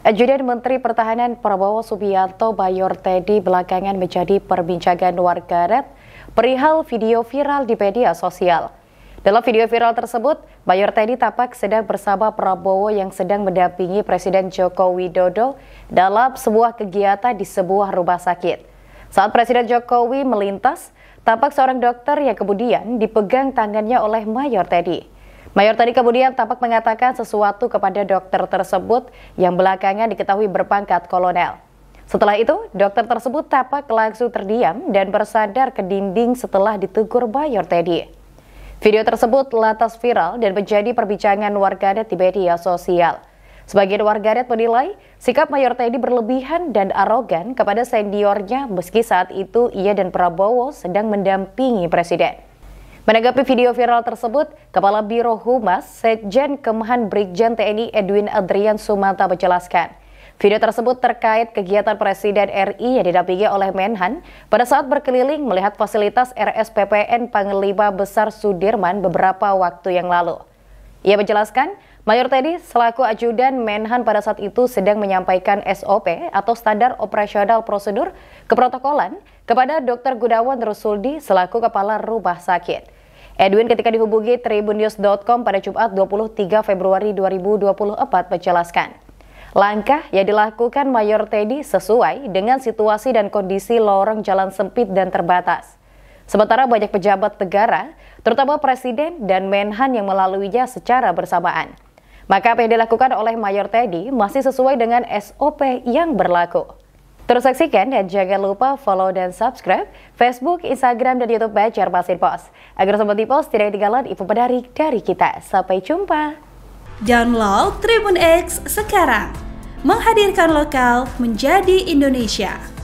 Eh, Ajudan Menteri Pertahanan Prabowo Subianto Bayor Teddy belakangan menjadi perbincangan warga warganet perihal video viral di media sosial. Dalam video viral tersebut, Bayor Teddy tampak sedang bersama Prabowo yang sedang mendampingi Presiden Joko Widodo dalam sebuah kegiatan di sebuah rumah sakit. Saat Presiden Jokowi melintas, tampak seorang dokter yang kemudian dipegang tangannya oleh Mayor Teddy. Mayor tadi kemudian tampak mengatakan sesuatu kepada dokter tersebut yang belakangan diketahui berpangkat kolonel. Setelah itu, dokter tersebut tampak langsung terdiam dan bersadar ke dinding setelah ditegur Mayor Teddy. Video tersebut lantas viral dan menjadi perbincangan warganet di media sosial. Sebagian warganet menilai sikap Mayor Teddy berlebihan dan arogan kepada seniornya meski saat itu ia dan Prabowo sedang mendampingi presiden. Menanggapi video viral tersebut, Kepala Biro Humas Sekjen Kemhan Brigjen TNI Edwin Adrian Sumanta menjelaskan, video tersebut terkait kegiatan Presiden RI yang didampingi oleh Menhan pada saat berkeliling melihat fasilitas RSPPN Panglima Besar Sudirman beberapa waktu yang lalu. Ia menjelaskan, Mayor Teddy selaku ajudan Menhan pada saat itu sedang menyampaikan SOP atau standar operasional prosedur keprotokolan kepada Dr. Gudawan Rusuldi selaku kepala rumah sakit. Edwin ketika dihubungi tribunnews.com pada Jumat 23 Februari 2024 menjelaskan, langkah yang dilakukan Mayor Teddy sesuai dengan situasi dan kondisi lorong jalan sempit dan terbatas. Sementara banyak pejabat negara, terutama Presiden dan Menhan yang melaluinya secara bersamaan. Maka apa yang dilakukan oleh Mayor Teddy masih sesuai dengan SOP yang berlaku. Terus saksikan dan jangan lupa follow dan subscribe Facebook, Instagram, dan Youtube Bajar Pasir Pos. Agar Sobat Pos tidak ketinggalan info menarik dari kita. Sampai jumpa. Download Tribun X sekarang. Menghadirkan lokal menjadi Indonesia.